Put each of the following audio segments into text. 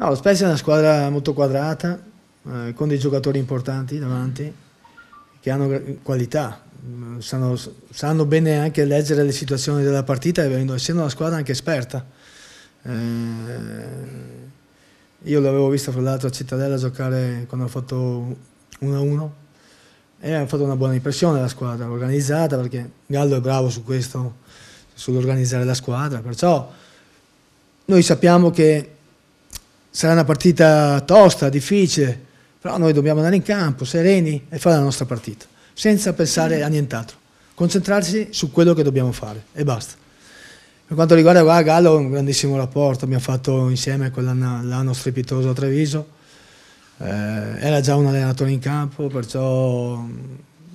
No, lo Spezia è una squadra molto quadrata, eh, con dei giocatori importanti davanti, che hanno qualità, mm, sanno, sanno bene anche leggere le situazioni della partita, essendo una squadra anche esperta. Eh, io l'avevo vista fra l'altro a Cittadella giocare quando ha fatto 1-1 e ha fatto una buona impressione la squadra, organizzata perché Gallo è bravo su questo, sull'organizzare la squadra, perciò noi sappiamo che sarà una partita tosta, difficile, però noi dobbiamo andare in campo, sereni e fare la nostra partita, senza pensare a nient'altro, concentrarci su quello che dobbiamo fare e basta. Per quanto riguarda qua, Gallo, un grandissimo rapporto, abbiamo fatto insieme quell'anno strepitoso a Treviso, eh, era già un allenatore in campo, perciò mm,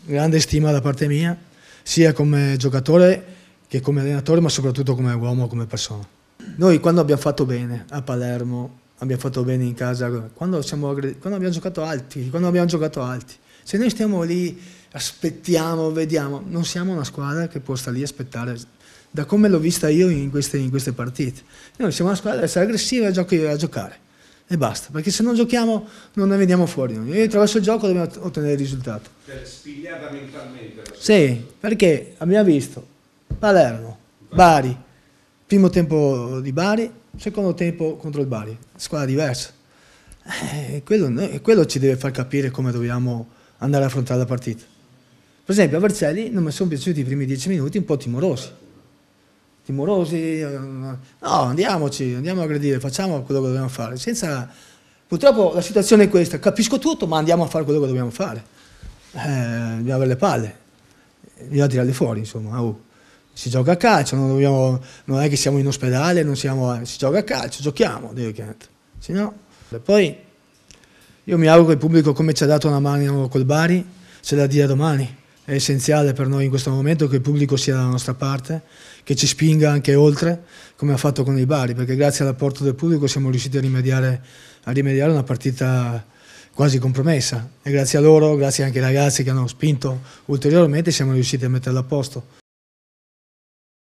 grande stima da parte mia, sia come giocatore che come allenatore, ma soprattutto come uomo, come persona. Noi quando abbiamo fatto bene a Palermo, abbiamo fatto bene in casa, quando, siamo, quando abbiamo giocato alti, quando abbiamo giocato alti. Se noi stiamo lì, aspettiamo, vediamo, non siamo una squadra che può stare lì a aspettare, da come l'ho vista io in queste, in queste partite. Noi siamo una squadra che essere aggressiva e a giocare. E basta, perché se non giochiamo non ne veniamo fuori. Noi attraverso il gioco dobbiamo ottenere il risultato. Per spigliata mentalmente. Sì, perché abbiamo visto Palermo, Bari, Primo tempo di Bari, secondo tempo contro il Bari, squadra diversa. Eh, quello, quello, ci deve far capire come dobbiamo andare a affrontare la partita. Per esempio a Vercelli non mi sono piaciuti i primi dieci minuti un po' timorosi. Timorosi, eh, no, andiamoci, andiamo a aggredire, facciamo quello che dobbiamo fare. Senza, purtroppo la situazione è questa, capisco tutto ma andiamo a fare quello che dobbiamo fare. Eh, dobbiamo avere le palle, dobbiamo tirarle fuori insomma. Uh si gioca a calcio, non, dobbiamo, non è che siamo in ospedale, non siamo, si gioca a calcio, giochiamo, che se no. E poi io mi auguro che il pubblico come ci ha dato una mano col Bari, ce la dia domani. È essenziale per noi in questo momento che il pubblico sia dalla nostra parte, che ci spinga anche oltre, come ha fatto con il Bari, perché grazie all'apporto del pubblico siamo riusciti a rimediare, a rimediare una partita quasi compromessa e grazie a loro, grazie anche ai ragazzi che hanno spinto ulteriormente, siamo riusciti a metterla a posto.